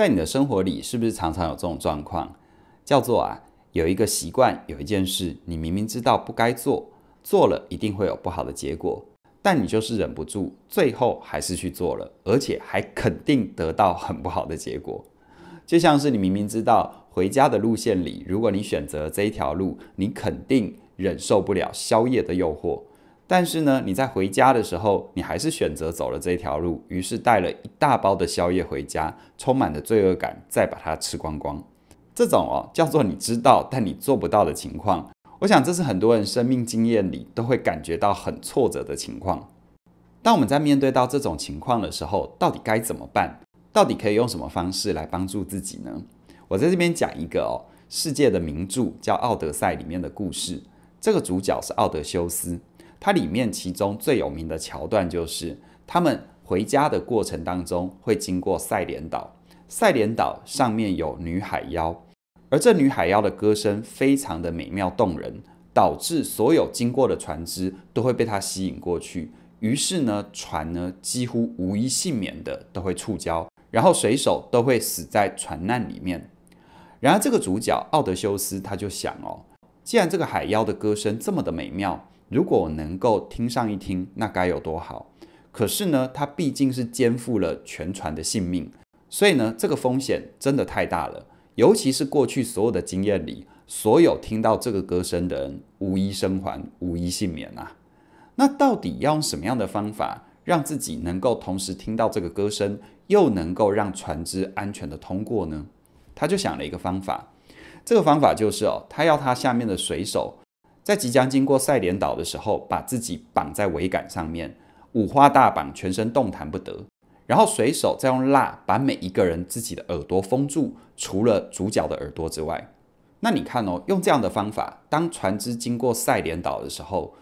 在你的生活里，是不是常常有这种状况？叫做啊，有一个习惯，有一件事，你明明知道不该做，做了一定会有不好的结果，但你就是忍不住，最后还是去做了，而且还肯定得到很不好的结果。就像是你明明知道回家的路线里，如果你选择这一条路，你肯定忍受不了宵夜的诱惑。但是呢，你在回家的时候，你还是选择走了这条路，于是带了一大包的宵夜回家，充满了罪恶感，再把它吃光光。这种哦，叫做你知道，但你做不到的情况。我想这是很多人生命经验里都会感觉到很挫折的情况。当我们在面对到这种情况的时候，到底该怎么办？到底可以用什么方式来帮助自己呢？我在这边讲一个哦，世界的名著叫《奥德赛》里面的故事，这个主角是奥德修斯。它里面其中最有名的桥段就是，他们回家的过程当中会经过塞莲岛，塞莲岛上面有女海妖，而这女海妖的歌声非常的美妙动人，导致所有经过的船只都会被她吸引过去，于是呢，船呢几乎无一幸免的都会触礁，然后水手都会死在船难里面。然而这个主角奥德修斯他就想哦，既然这个海妖的歌声这么的美妙。如果能够听上一听，那该有多好！可是呢，他毕竟是肩负了全船的性命，所以呢，这个风险真的太大了。尤其是过去所有的经验里，所有听到这个歌声的人，无一生还，无一幸免啊！那到底要用什么样的方法，让自己能够同时听到这个歌声，又能够让船只安全的通过呢？他就想了一个方法，这个方法就是哦，他要他下面的水手。在即将经过塞连岛的时候，把自己绑在桅杆上面，五花大绑，全身动弹不得。然后随手再用蜡把每一个人自己的耳朵封住，除了主角的耳朵之外。那你看哦，用这样的方法，当船只经过塞连岛的时候，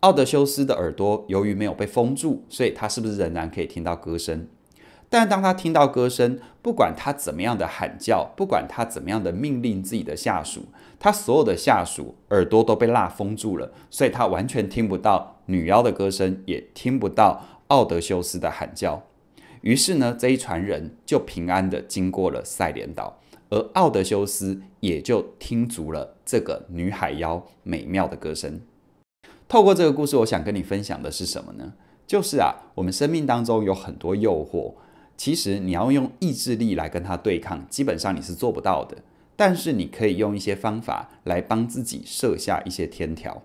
奥德修斯的耳朵由于没有被封住，所以他是不是仍然可以听到歌声？但当他听到歌声，不管他怎么样的喊叫，不管他怎么样的命令自己的下属，他所有的下属耳朵都被蜡封住了，所以他完全听不到女妖的歌声，也听不到奥德修斯的喊叫。于是呢，这一船人就平安的经过了塞连岛，而奥德修斯也就听足了这个女海妖美妙的歌声。透过这个故事，我想跟你分享的是什么呢？就是啊，我们生命当中有很多诱惑。其实你要用意志力来跟他对抗，基本上你是做不到的。但是你可以用一些方法来帮自己设下一些天条，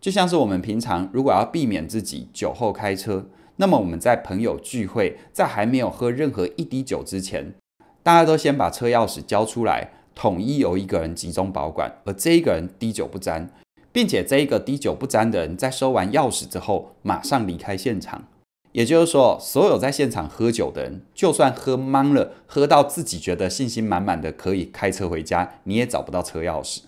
就像是我们平常如果要避免自己酒后开车，那么我们在朋友聚会，在还没有喝任何一滴酒之前，大家都先把车钥匙交出来，统一由一个人集中保管，而这一个人滴酒不沾，并且这一个滴酒不沾的人在收完钥匙之后，马上离开现场。也就是说，所有在现场喝酒的人，就算喝懵了，喝到自己觉得信心满满的可以开车回家，你也找不到车钥匙。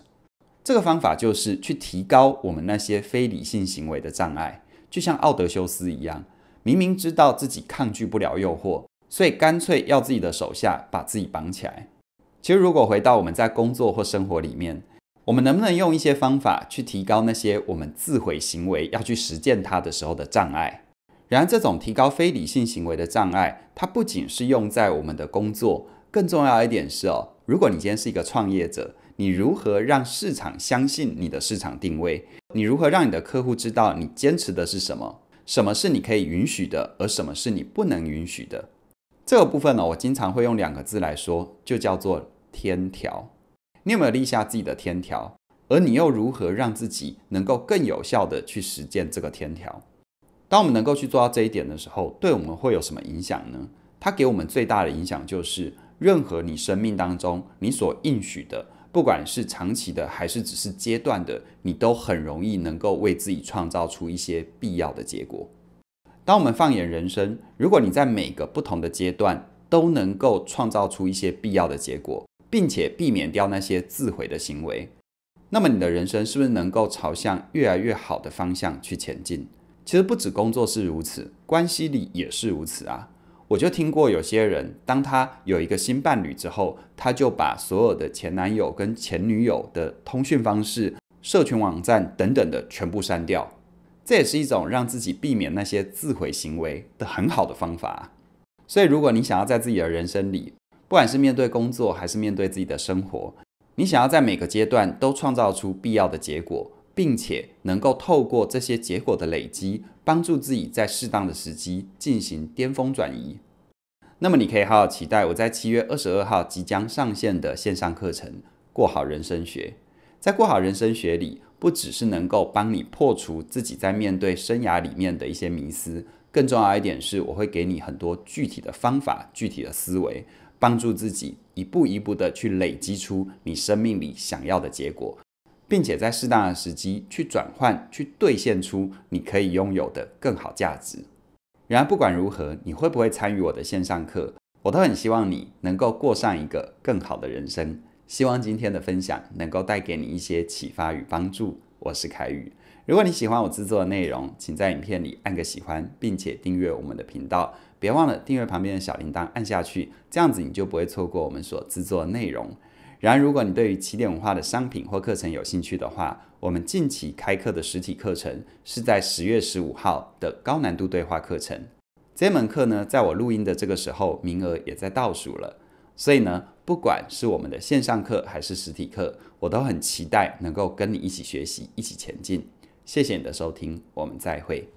这个方法就是去提高我们那些非理性行为的障碍，就像奥德修斯一样，明明知道自己抗拒不了诱惑，所以干脆要自己的手下把自己绑起来。其实，如果回到我们在工作或生活里面，我们能不能用一些方法去提高那些我们自毁行为要去实践它的时候的障碍？然而，这种提高非理性行为的障碍，它不仅是用在我们的工作，更重要一点是哦，如果你今天是一个创业者，你如何让市场相信你的市场定位？你如何让你的客户知道你坚持的是什么？什么是你可以允许的，而什么是你不能允许的？这个部分呢，我经常会用两个字来说，就叫做天条。你有没有立下自己的天条？而你又如何让自己能够更有效的去实践这个天条？当我们能够去做到这一点的时候，对我们会有什么影响呢？它给我们最大的影响就是，任何你生命当中你所应许的，不管是长期的还是只是阶段的，你都很容易能够为自己创造出一些必要的结果。当我们放眼人生，如果你在每个不同的阶段都能够创造出一些必要的结果，并且避免掉那些自毁的行为，那么你的人生是不是能够朝向越来越好的方向去前进？其实不止工作是如此，关系里也是如此啊！我就听过有些人，当他有一个新伴侣之后，他就把所有的前男友跟前女友的通讯方式、社群网站等等的全部删掉。这也是一种让自己避免那些自毁行为的很好的方法。所以，如果你想要在自己的人生里，不管是面对工作还是面对自己的生活，你想要在每个阶段都创造出必要的结果。并且能够透过这些结果的累积，帮助自己在适当的时机进行巅峰转移。那么，你可以好好期待我在七月二十二号即将上线的线上课程《过好人生学》。在《过好人生学》里，不只是能够帮你破除自己在面对生涯里面的一些迷思，更重要一点是，我会给你很多具体的方法、具体的思维，帮助自己一步一步地去累积出你生命里想要的结果。并且在适当的时机去转换，去兑现出你可以拥有的更好价值。然而，不管如何，你会不会参与我的线上课，我都很希望你能够过上一个更好的人生。希望今天的分享能够带给你一些启发与帮助。我是凯宇。如果你喜欢我制作的内容，请在影片里按个喜欢，并且订阅我们的频道。别忘了订阅旁边的小铃铛，按下去，这样子你就不会错过我们所制作的内容。然，而，如果你对于起点文化的商品或课程有兴趣的话，我们近期开课的实体课程是在十月十五号的高难度对话课程。这门课呢，在我录音的这个时候，名额也在倒数了。所以呢，不管是我们的线上课还是实体课，我都很期待能够跟你一起学习，一起前进。谢谢你的收听，我们再会。